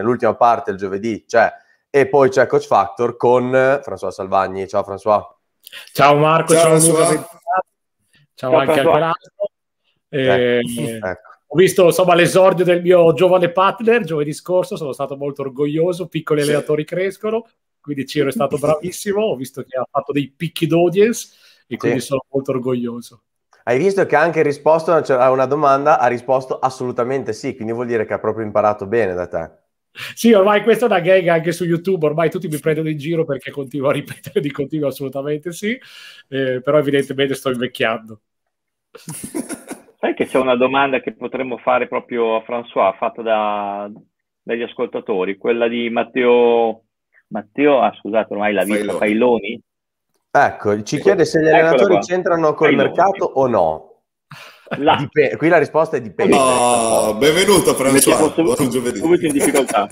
nell'ultima parte il giovedì c'è, cioè, e poi c'è Coach Factor con eh, François Salvagni. Ciao François. Ciao Marco, ciao, ciao Luca. Ciao, ciao anche François. al eh, eh, ecco. Ho visto insomma, l'esordio del mio giovane partner giovedì scorso, sono stato molto orgoglioso, piccoli sì. allenatori crescono, quindi Ciro è stato bravissimo, ho visto che ha fatto dei picchi d'audience e quindi sì. sono molto orgoglioso. Hai visto che anche risposto a una domanda, ha risposto assolutamente sì, quindi vuol dire che ha proprio imparato bene da te. Sì, ormai questa è una gag anche su YouTube, ormai tutti mi prendono in giro perché continuo a ripetere di continuo assolutamente sì, eh, però evidentemente sto invecchiando. Sai che c'è una domanda che potremmo fare proprio a François, fatta da, dagli ascoltatori, quella di Matteo, Matteo ah, scusate ormai la vista, Failoni. Failoni. Ecco, ci chiede se gli allenatori c'entrano col Failoni. mercato o no. La. Dip- qui la risposta è dipende. No, benvenuto Francesco. buon giovedì. Subito in difficoltà.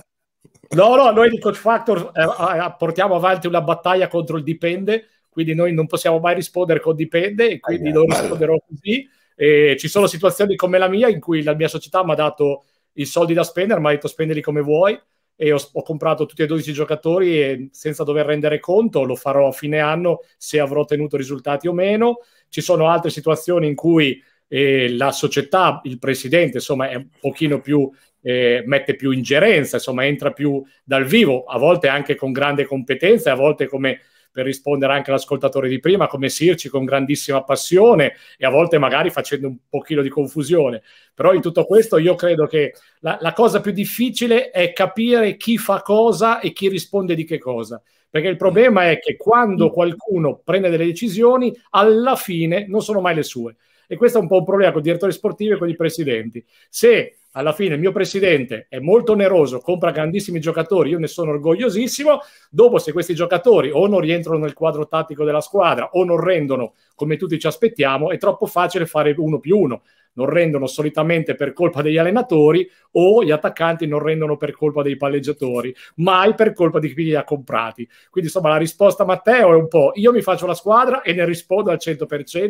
No, no, noi di Coach Factor eh, eh, portiamo avanti una battaglia contro il dipende, quindi noi non possiamo mai rispondere con dipende e quindi non risponderò così. E ci sono situazioni come la mia in cui la mia società mi ha dato i soldi da spendere, mi ha detto spendili come vuoi e ho, ho, comprato tutti e 12 giocatori e senza dover rendere conto lo farò a fine anno se avrò ottenuto risultati o meno. Ci sono altre situazioni in cui eh, la società, il presidente, insomma, è un pochino più, eh, mette più ingerenza, insomma, entra più dal vivo, a volte anche con grande competenza, a volte come per rispondere anche all'ascoltatore di prima, come Sirci con grandissima passione e a volte magari facendo un pochino di confusione. Però in tutto questo io credo che la, la cosa più difficile è capire chi fa cosa e chi risponde di che cosa. Perché il problema è che quando qualcuno prende delle decisioni, alla fine non sono mai le sue. E questo è un po' un problema con i direttori sportivi e con i presidenti. Se alla fine il mio presidente è molto oneroso, compra grandissimi giocatori, io ne sono orgogliosissimo, dopo se questi giocatori o non rientrano nel quadro tattico della squadra o non rendono come tutti ci aspettiamo, è troppo facile fare uno più uno non rendono solitamente per colpa degli allenatori o gli attaccanti non rendono per colpa dei palleggiatori, mai per colpa di chi li ha comprati. Quindi insomma la risposta a Matteo è un po' io mi faccio la squadra e ne rispondo al 100%.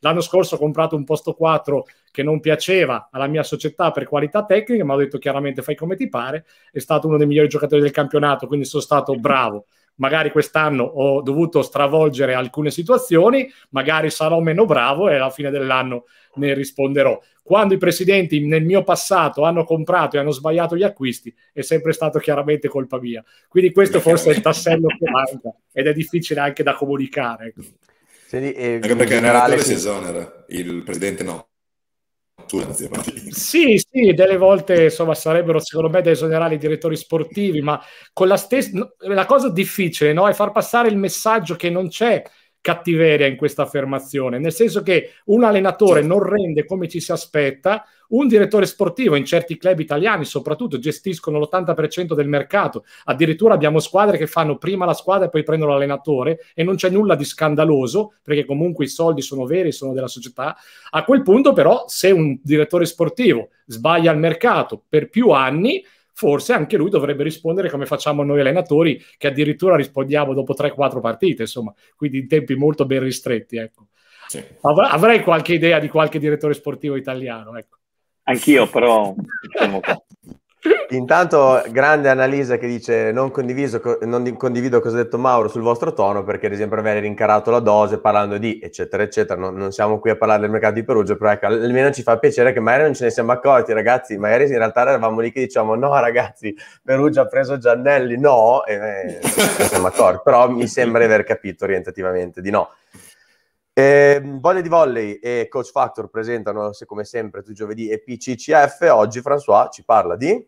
L'anno scorso ho comprato un posto 4 che non piaceva alla mia società per qualità tecnica, ma ho detto chiaramente fai come ti pare, è stato uno dei migliori giocatori del campionato, quindi sono stato bravo magari quest'anno ho dovuto stravolgere alcune situazioni, magari sarò meno bravo e alla fine dell'anno ne risponderò. Quando i presidenti nel mio passato hanno comprato e hanno sbagliato gli acquisti, è sempre stato chiaramente colpa mia. Quindi questo forse è il tassello che manca ed è difficile anche da comunicare. Ecco. Sì, eh, anche perché in generale si esonera, il presidente no. Sì, sì, delle volte insomma, sarebbero secondo me da esonerare i direttori sportivi, ma con la stessa la cosa difficile no? è far passare il messaggio che non c'è cattiveria in questa affermazione, nel senso che un allenatore certo. non rende come ci si aspetta, un direttore sportivo in certi club italiani soprattutto gestiscono l'80% del mercato, addirittura abbiamo squadre che fanno prima la squadra e poi prendono l'allenatore e non c'è nulla di scandaloso perché comunque i soldi sono veri, sono della società. A quel punto però se un direttore sportivo sbaglia il mercato per più anni, forse anche lui dovrebbe rispondere come facciamo noi allenatori, che addirittura rispondiamo dopo 3-4 partite, insomma, quindi in tempi molto ben ristretti. Ecco. Sì. avrei qualche idea di qualche direttore sportivo italiano. Ecco. Anch'io, però diciamo Intanto, grande analisi che dice: non, non, condivido cosa ha detto Mauro sul vostro tono, perché ad esempio avere rincarato la dose parlando di eccetera, eccetera. Non, non siamo qui a parlare del mercato di Perugia, però ecco, almeno ci fa piacere che magari non ce ne siamo accorti, ragazzi. Magari in realtà eravamo lì che diciamo: no, ragazzi, Perugia ha preso Giannelli, no, e eh, non ne siamo accorti. Però mi sembra di aver capito orientativamente di no. Eh, Voglia di Volley e Coach Factor presentano come sempre tutti i giovedì EPCCF. Oggi François ci parla di...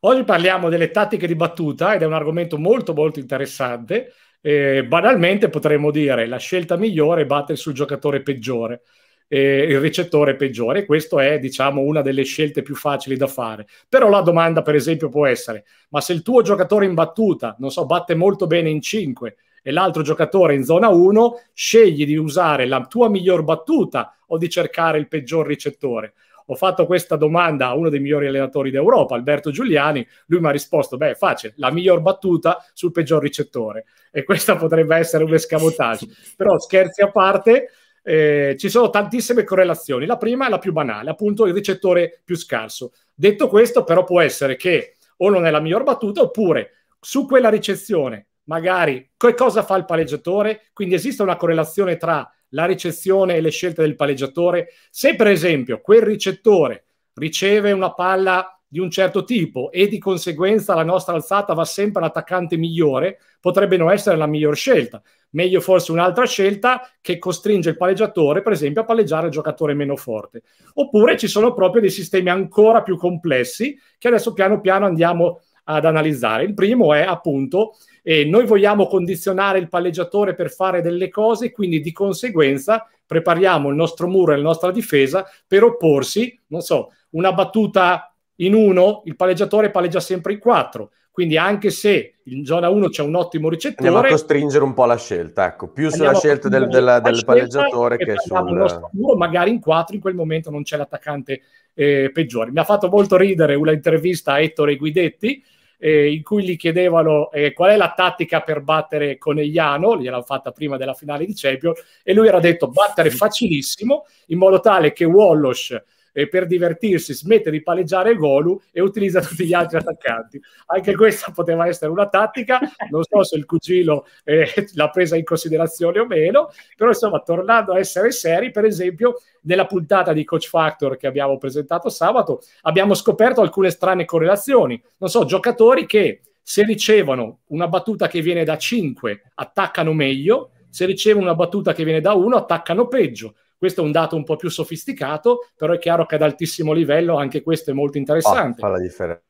Oggi parliamo delle tattiche di battuta ed è un argomento molto molto interessante. Eh, banalmente potremmo dire la scelta migliore è battere sul giocatore peggiore. Eh, il ricettore peggiore. Questa è, diciamo, una delle scelte più facili da fare. Però la domanda, per esempio, può essere: ma se il tuo giocatore in battuta, non so, batte molto bene in 5 e l'altro giocatore in zona 1, scegli di usare la tua miglior battuta o di cercare il peggior ricettore. Ho fatto questa domanda a uno dei migliori allenatori d'Europa, Alberto Giuliani, lui mi ha risposto, beh, facile, la miglior battuta sul peggior ricettore. E questa potrebbe essere un escamotage. Però scherzi a parte, eh, ci sono tantissime correlazioni. La prima è la più banale, appunto il ricettore più scarso. Detto questo, però, può essere che o non è la miglior battuta, oppure su quella ricezione magari che cosa fa il palleggiatore, quindi esiste una correlazione tra la ricezione e le scelte del palleggiatore. Se per esempio quel ricettore riceve una palla di un certo tipo e di conseguenza la nostra alzata va sempre all'attaccante migliore, potrebbe non essere la miglior scelta. Meglio forse un'altra scelta che costringe il palleggiatore, per esempio, a palleggiare il giocatore meno forte. Oppure ci sono proprio dei sistemi ancora più complessi che adesso piano piano andiamo ad analizzare. Il primo è appunto e noi vogliamo condizionare il palleggiatore per fare delle cose, quindi di conseguenza prepariamo il nostro muro e la nostra difesa per opporsi, non so, una battuta in uno, il palleggiatore palleggia sempre in quattro. Quindi anche se in zona 1 c'è un ottimo ricettore... Andiamo a costringere un po' la scelta, ecco, più sulla scelta del, della, del scelta palleggiatore che sul... Muro, magari in quattro in quel momento non c'è l'attaccante eh, peggiore. Mi ha fatto molto ridere una intervista a Ettore Guidetti, eh, in cui gli chiedevano eh, qual è la tattica per battere Conegliano, gliel'hanno fatta prima della finale di Champions, e lui era detto battere facilissimo, in modo tale che Wallosh e per divertirsi smette di palleggiare Golu e utilizza tutti gli altri attaccanti. Anche questa poteva essere una tattica, non so se il cugino eh, l'ha presa in considerazione o meno, però insomma, tornando a essere seri, per esempio, nella puntata di Coach Factor che abbiamo presentato sabato, abbiamo scoperto alcune strane correlazioni. Non so, giocatori che se ricevono una battuta che viene da 5 attaccano meglio, se ricevono una battuta che viene da 1 attaccano peggio, questo è un dato un po' più sofisticato, però è chiaro che ad altissimo livello anche questo è molto interessante. Oh, fa la differenza.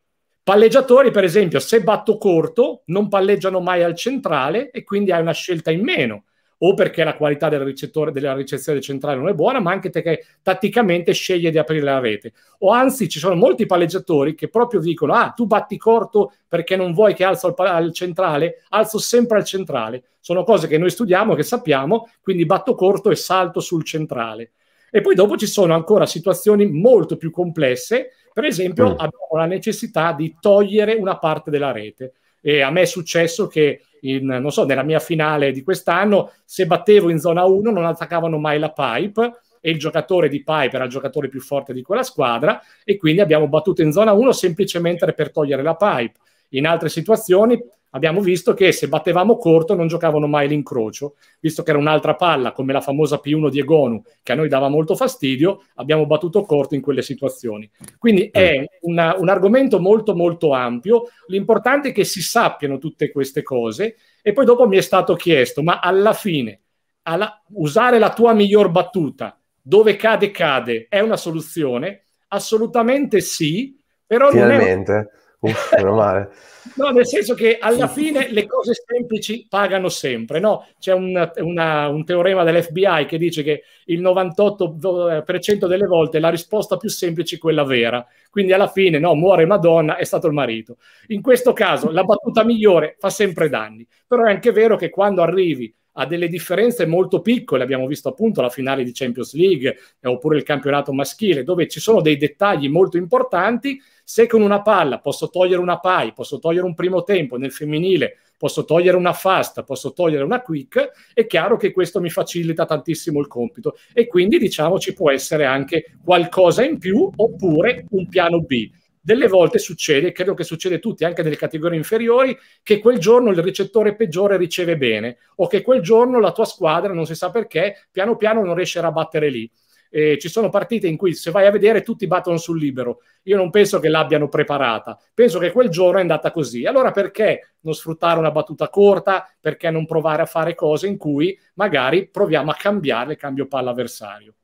Palleggiatori, per esempio, se batto corto, non palleggiano mai al centrale e quindi hai una scelta in meno o perché la qualità del ricettore, della ricezione centrale non è buona, ma anche perché tatticamente sceglie di aprire la rete. O anzi, ci sono molti palleggiatori che proprio dicono: Ah, tu batti corto perché non vuoi che alzo al, al centrale, alzo sempre al centrale. Sono cose che noi studiamo, che sappiamo, quindi batto corto e salto sul centrale. E poi dopo ci sono ancora situazioni molto più complesse, per esempio mm. abbiamo la necessità di togliere una parte della rete. E a me è successo che, in, non so, nella mia finale di quest'anno, se battevo in zona 1 non attaccavano mai la pipe e il giocatore di pipe era il giocatore più forte di quella squadra e quindi abbiamo battuto in zona 1 semplicemente per togliere la pipe. In altre situazioni abbiamo visto che se battevamo corto non giocavano mai l'incrocio, visto che era un'altra palla come la famosa P1 di Egonu che a noi dava molto fastidio, abbiamo battuto corto in quelle situazioni. Quindi eh. è una, un argomento molto molto ampio, l'importante è che si sappiano tutte queste cose e poi dopo mi è stato chiesto, ma alla fine alla, usare la tua miglior battuta dove cade cade è una soluzione? Assolutamente sì, però Finalmente. non è Uff, meno male. no, nel senso che alla fine le cose semplici pagano sempre, no? C'è un, una, un teorema dell'FBI che dice che il 98% eh, delle volte la risposta più semplice è quella vera. Quindi alla fine, no, muore Madonna, è stato il marito. In questo caso la battuta migliore fa sempre danni, però è anche vero che quando arrivi a delle differenze molto piccole. Abbiamo visto appunto la finale di Champions League eh, oppure il campionato maschile, dove ci sono dei dettagli molto importanti se con una palla posso togliere una PAI, posso togliere un primo tempo nel femminile, posso togliere una fast, posso togliere una quick, è chiaro che questo mi facilita tantissimo il compito e quindi diciamo ci può essere anche qualcosa in più oppure un piano B. Delle volte succede, e credo che succede a tutti, anche nelle categorie inferiori, che quel giorno il ricettore peggiore riceve bene o che quel giorno la tua squadra, non si sa perché, piano piano non riesce a battere lì eh, ci sono partite in cui se vai a vedere tutti battono sul libero. Io non penso che l'abbiano preparata, penso che quel giorno è andata così. Allora perché non sfruttare una battuta corta? Perché non provare a fare cose in cui magari proviamo a cambiare il cambio palla avversario?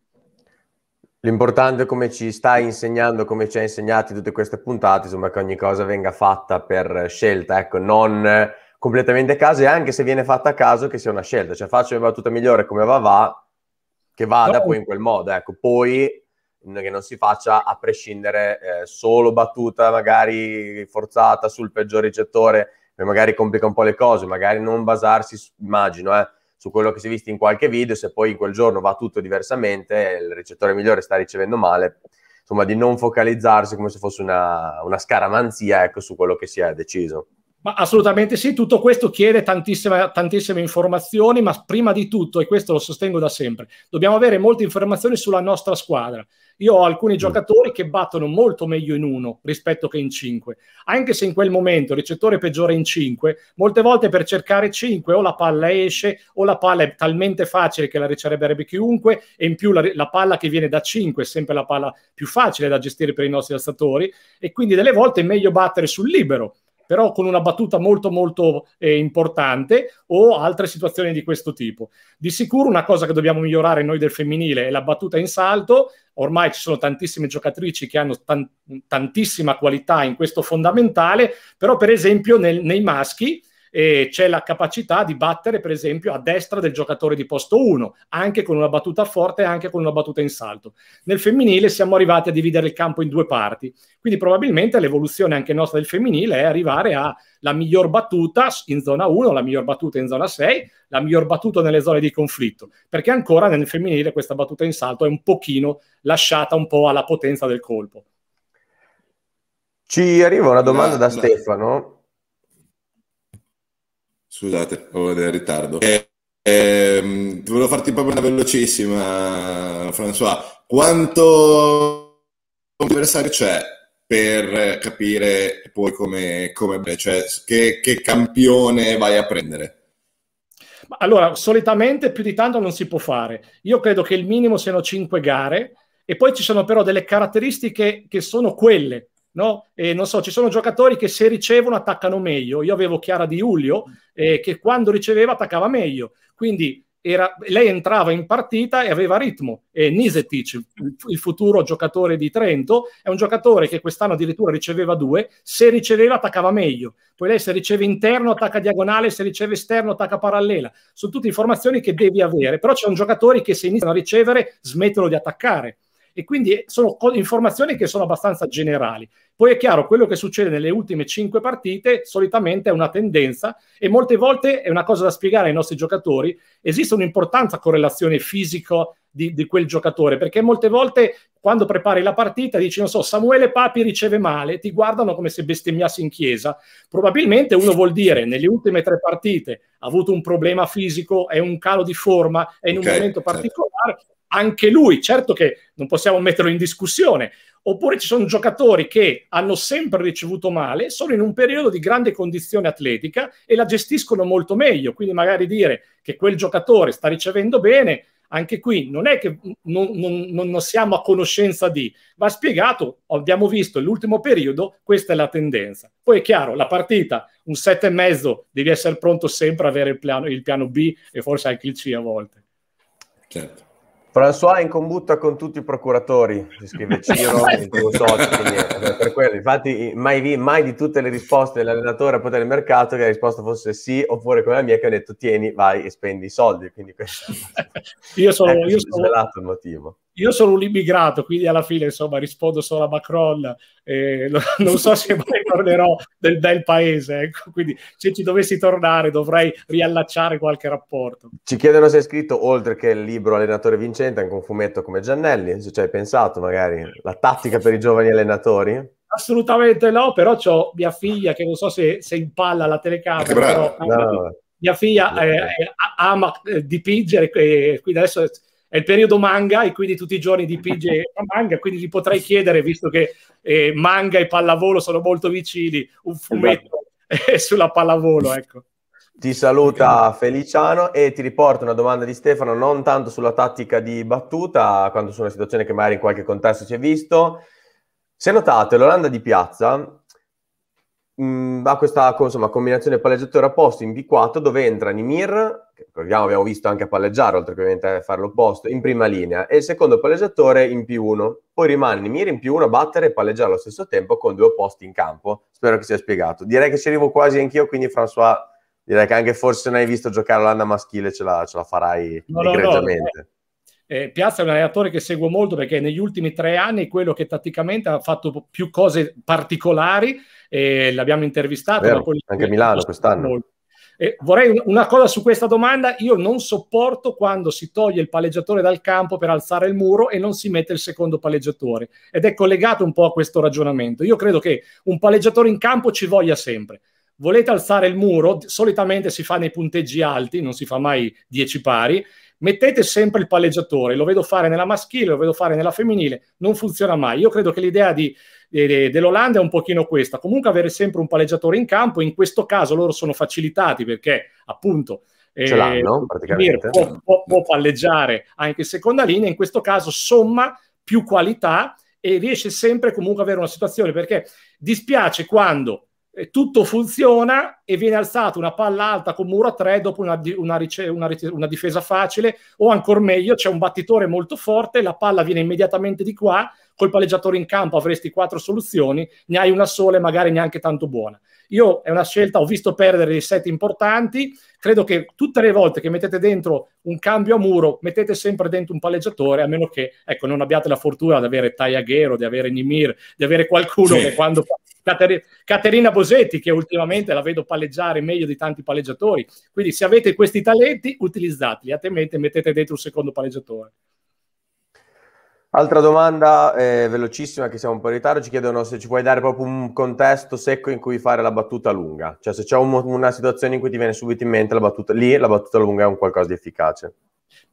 L'importante, è come ci stai insegnando, come ci hai insegnato tutte queste puntate, insomma, che ogni cosa venga fatta per scelta, ecco, non completamente a caso e anche se viene fatta a caso che sia una scelta, cioè faccio una battuta migliore come va va, che vada no. poi in quel modo, ecco, poi che non si faccia a prescindere eh, solo battuta magari forzata sul peggior ricettore, che magari complica un po' le cose, magari non basarsi, su, immagino, eh, su quello che si è visto in qualche video, se poi in quel giorno va tutto diversamente, il ricettore migliore sta ricevendo male, insomma di non focalizzarsi come se fosse una, una scaramanzia ecco, su quello che si è deciso. Ma assolutamente sì, tutto questo chiede tantissime, tantissime, informazioni, ma prima di tutto, e questo lo sostengo da sempre, dobbiamo avere molte informazioni sulla nostra squadra. Io ho alcuni mm. giocatori che battono molto meglio in uno rispetto che in cinque, anche se in quel momento il ricettore peggiora in cinque, molte volte per cercare cinque o la palla esce o la palla è talmente facile che la riceverebbe chiunque e in più la, la palla che viene da cinque è sempre la palla più facile da gestire per i nostri alzatori e quindi delle volte è meglio battere sul libero però con una battuta molto molto eh, importante o altre situazioni di questo tipo. Di sicuro una cosa che dobbiamo migliorare noi del femminile è la battuta in salto, ormai ci sono tantissime giocatrici che hanno tan- tantissima qualità in questo fondamentale, però per esempio nel, nei maschi e c'è la capacità di battere per esempio a destra del giocatore di posto 1, anche con una battuta forte e anche con una battuta in salto. Nel femminile siamo arrivati a dividere il campo in due parti, quindi probabilmente l'evoluzione anche nostra del femminile è arrivare alla miglior battuta in zona 1, la miglior battuta in zona 6, la miglior battuta nelle zone di conflitto, perché ancora nel femminile questa battuta in salto è un pochino lasciata un po' alla potenza del colpo. Ci arriva una domanda da Stefano Scusate, ho del ritardo. Eh, ehm, volevo farti proprio una velocissima, François. Quanto avversario c'è per capire poi come, come cioè, che, che campione vai a prendere? Allora, solitamente più di tanto non si può fare. Io credo che il minimo siano cinque gare e poi ci sono però delle caratteristiche che sono quelle No? E non so, ci sono giocatori che se ricevono attaccano meglio. Io avevo Chiara Di Giulio mm. eh, che quando riceveva attaccava meglio. Quindi era, lei entrava in partita e aveva ritmo. E Nisetic, il futuro giocatore di Trento, è un giocatore che quest'anno addirittura riceveva due, se riceveva attaccava meglio. Poi lei se riceve interno attacca diagonale, se riceve esterno attacca parallela. Sono tutte informazioni che devi avere, però c'è un giocatore che se iniziano a ricevere smettono di attaccare e quindi eh, sono informazioni che sono abbastanza generali. Poi è chiaro, quello che succede nelle ultime cinque partite solitamente è una tendenza e molte volte è una cosa da spiegare ai nostri giocatori, esiste un'importanza correlazione fisico di, di, quel giocatore, perché molte volte quando prepari la partita dici, non so, Samuele Papi riceve male, ti guardano come se bestemmiassi in chiesa. Probabilmente uno vuol dire, nelle ultime tre partite ha avuto un problema fisico, è un calo di forma, è in okay, un momento certo. particolare, certo anche lui, certo che non possiamo metterlo in discussione, oppure ci sono giocatori che hanno sempre ricevuto male, sono in un periodo di grande condizione atletica e la gestiscono molto meglio, quindi magari dire che quel giocatore sta ricevendo bene, anche qui non è che non, non, non siamo a conoscenza di, va spiegato, abbiamo visto l'ultimo periodo, questa è la tendenza. Poi è chiaro, la partita, un set e mezzo, devi essere pronto sempre a avere il piano, il piano B e forse anche il C a volte. Certo. François è in combutta con tutti i procuratori, si scrive Ciro, non so, eh, per quello. Infatti mai, mai, di tutte le risposte dell'allenatore a potere del mercato che la risposta fosse sì, oppure come la mia che ho detto tieni, vai e spendi i soldi. Quindi questo... io sono, ecco, io sono... il motivo. Io sono un immigrato, quindi alla fine insomma rispondo solo a Macron, eh, non so se mai tornerò nel bel paese, ecco, quindi se ci dovessi tornare dovrei riallacciare qualche rapporto. Ci chiedono se hai scritto, oltre che il libro Allenatore Vincente, anche un fumetto come Giannelli, se ci hai pensato magari, la tattica per i giovani allenatori? Assolutamente no, però ho mia figlia che non so se, se impalla la telecamera, però, no. mia figlia eh, eh, ama eh, dipingere, e quindi adesso è il periodo manga e quindi tutti i giorni di PJ manga, quindi gli potrei chiedere, visto che eh, manga e pallavolo sono molto vicini, un fumetto esatto. sulla pallavolo, ecco. Ti saluta Feliciano e ti riporto una domanda di Stefano, non tanto sulla tattica di battuta, quanto su una situazione che magari in qualche contesto si è visto. Se notate, l'Olanda di piazza mh, mm, ha questa insomma, combinazione palleggiatore a posto in B4 dove entra Nimir, che ricordiamo abbiamo visto anche palleggiare, oltre che ovviamente a fare l'opposto, in prima linea, e il secondo palleggiatore in P1. Poi rimane Nimir in P1 a battere e palleggiare allo stesso tempo con due opposti in campo. Spero che sia spiegato. Direi che ci arrivo quasi anch'io, quindi François direi che anche forse se non hai visto giocare l'anna maschile ce la, ce la farai no, egregiamente. No, no, eh, Piazza è un allenatore che seguo molto perché negli ultimi tre anni è quello che tatticamente ha fatto più cose particolari e l'abbiamo intervistato. Vero, anche Milano quest'anno. Eh, vorrei una cosa su questa domanda. Io non sopporto quando si toglie il palleggiatore dal campo per alzare il muro e non si mette il secondo palleggiatore. Ed è collegato un po' a questo ragionamento. Io credo che un palleggiatore in campo ci voglia sempre. Volete alzare il muro? Solitamente si fa nei punteggi alti, non si fa mai 10 pari mettete sempre il palleggiatore, lo vedo fare nella maschile, lo vedo fare nella femminile, non funziona mai. Io credo che l'idea di, eh, dell'Olanda è un pochino questa, comunque avere sempre un palleggiatore in campo, in questo caso loro sono facilitati perché appunto eh, ce l'hanno praticamente. Può, può, può palleggiare anche in seconda linea, in questo caso somma più qualità e riesce sempre comunque ad avere una situazione perché dispiace quando tutto funziona e viene alzata una palla alta con muro a tre dopo una, una, una, una, difesa facile o ancora meglio c'è un battitore molto forte, la palla viene immediatamente di qua, col palleggiatore in campo avresti quattro soluzioni, ne hai una sola e magari neanche tanto buona. Io è una scelta, ho visto perdere dei set importanti, credo che tutte le volte che mettete dentro un cambio a muro, mettete sempre dentro un palleggiatore, a meno che ecco, non abbiate la fortuna di avere Tagliaghero, di avere Nimir, di avere qualcuno sì. che quando fa Cater- Caterina Bosetti, che ultimamente la vedo palleggiare meglio di tanti palleggiatori. Quindi se avete questi talenti, utilizzateli, altrimenti mettete dentro un secondo palleggiatore. Altra domanda eh, velocissima, che siamo un po' in ritardo, ci chiedono se ci puoi dare proprio un contesto secco in cui fare la battuta lunga, cioè se c'è un, una situazione in cui ti viene subito in mente la battuta lì, la battuta lunga è un qualcosa di efficace.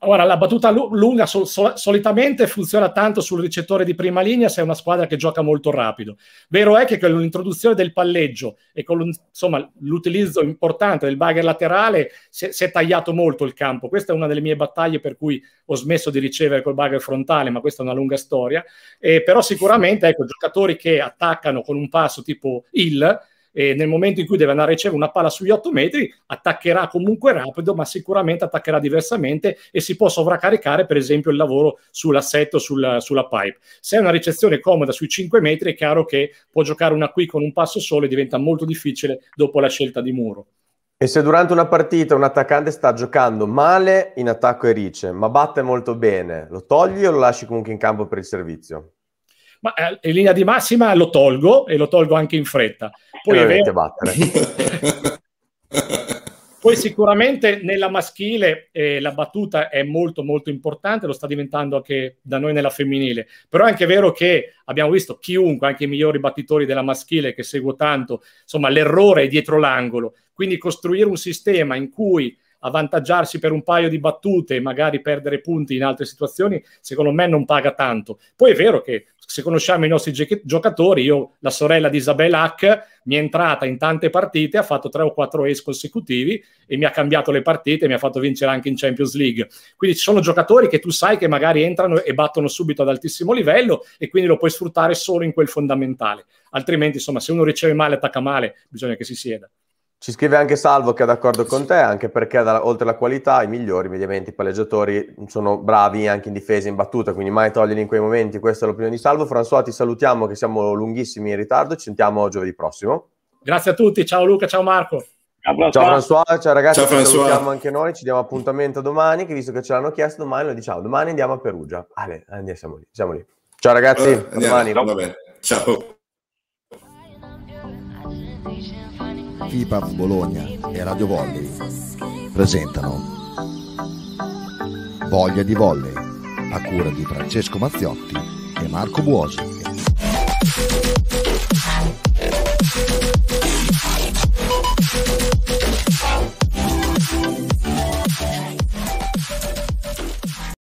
Ora, la battuta lunga sol- sol- solitamente funziona tanto sul ricettore di prima linea se è una squadra che gioca molto rapido. Vero è che con l'introduzione del palleggio e con insomma, l'utilizzo importante del bagger laterale si è-, si è, tagliato molto il campo. Questa è una delle mie battaglie per cui ho smesso di ricevere col bagger frontale, ma questa è una lunga storia. Eh, però sicuramente, ecco, giocatori che attaccano con un passo tipo il e nel momento in cui deve andare a ricevere una palla sugli 8 metri attaccherà comunque rapido ma sicuramente attaccherà diversamente e si può sovraccaricare, per esempio il lavoro sull'assetto, sulla, sulla pipe. Se è una ricezione comoda sui 5 metri è chiaro che può giocare una qui con un passo solo e diventa molto difficile dopo la scelta di Muro. E se durante una partita un attaccante sta giocando male in attacco e rice, ma batte molto bene, lo togli o lo lasci comunque in campo per il servizio? ma eh, in linea di massima lo tolgo e lo tolgo anche in fretta. Poi lo dovete battere. Poi sicuramente nella maschile eh, la battuta è molto molto importante, lo sta diventando anche da noi nella femminile, però è anche vero che abbiamo visto chiunque, anche i migliori battitori della maschile che seguo tanto, insomma l'errore è dietro l'angolo, quindi costruire un sistema in cui avvantaggiarsi per un paio di battute e magari perdere punti in altre situazioni, secondo me non paga tanto. Poi è vero che se conosciamo i nostri giocatori, io la sorella di Isabel Hack mi è entrata in tante partite, ha fatto tre o quattro ace consecutivi e mi ha cambiato le partite, mi ha fatto vincere anche in Champions League. Quindi ci sono giocatori che tu sai che magari entrano e battono subito ad altissimo livello e quindi lo puoi sfruttare solo in quel fondamentale. Altrimenti, insomma, se uno riceve male, attacca male, bisogna che si sieda. Ci scrive anche Salvo che è d'accordo con te, anche perché da, oltre alla qualità i migliori, mediamente i palleggiatori mm, sono bravi anche in difesa, in battuta, quindi mai toglierli in quei momenti, questa è l'opinione di Salvo. François ti salutiamo che siamo lunghissimi in ritardo, ci sentiamo giovedì prossimo. Grazie a tutti, ciao Luca, ciao Marco. Ciao François, ciao ragazzi, ciao, ci salutiamo anche noi, ci diamo appuntamento domani, che visto che ce l'hanno chiesto domani lo diciamo, domani andiamo a Perugia. Ale, ah, andiamo, siamo lì, siamo lì. Ciao ragazzi, allora, domani. Ciao. IPAF Bologna e Radio Volley presentano Voglia di Volley a cura di Francesco Mazziotti e Marco Buosi.